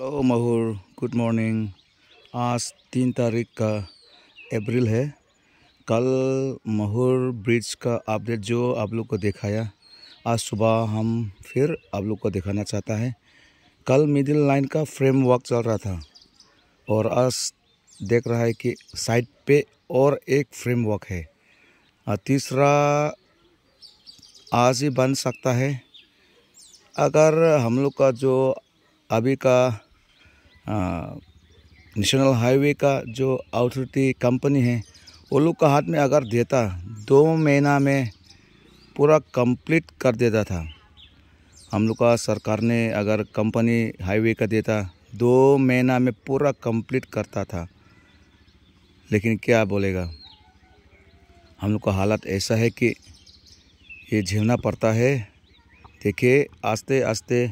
hello महूर good morning आज तीन तारीख का अप्रैल है कल महूर ब्रिज का अपडेट जो आप लोग को दिखाया आज सुबह हम फिर आप लोग को दिखाना चाहता है कल मिडिल लाइन का फ्रेम वर्क चल रहा था और आज देख रहा है कि साइड पे और एक फ्रेम वर्क है तीसरा आज ही बन सकता है अगर हम लोग का जो अभी का नेशनल हाईवे का जो अथॉरिटी कंपनी है वो लोग का हाथ में अगर देता दो महीना में पूरा कंप्लीट कर देता था हम लोग का सरकार ने अगर कंपनी हाईवे का देता दो महीना में पूरा कंप्लीट करता था लेकिन क्या बोलेगा हम लोग का हालत ऐसा है कि ये झेलना पड़ता है देखिए आस्ते आस्ते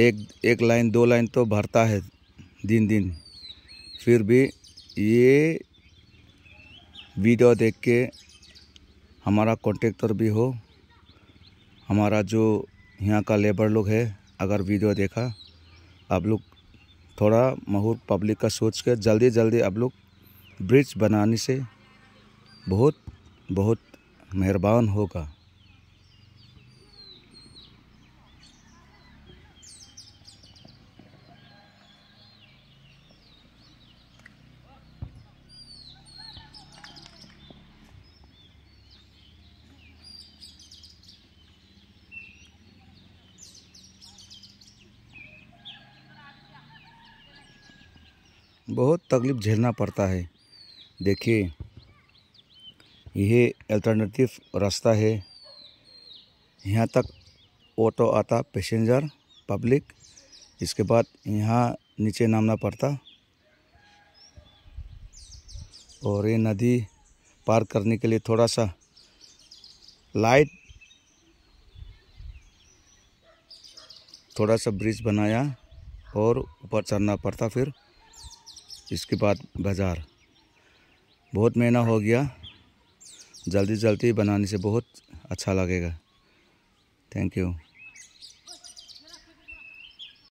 एक एक लाइन दो लाइन तो भरता है दिन दिन फिर भी ये वीडियो देख के हमारा कॉन्ट्रेक्टर भी हो हमारा जो यहाँ का लेबर लोग है अगर वीडियो देखा आप लोग थोड़ा महूर पब्लिक का सोच के जल्दी जल्दी आप लोग ब्रिज बनाने से बहुत बहुत मेहरबान होगा बहुत तकलीफ झेलना पड़ता है देखिए यह अल्टरनेटिव रास्ता है यहाँ तक ऑटो आता पैसेंजर पब्लिक इसके बाद यहाँ नीचे नामना पड़ता और ये नदी पार करने के लिए थोड़ा सा लाइट थोड़ा सा ब्रिज बनाया और ऊपर चढ़ना पड़ता फिर इसके बाद बाज़ार बहुत महीना हो गया जल्दी जल्दी बनाने से बहुत अच्छा लगेगा थैंक यू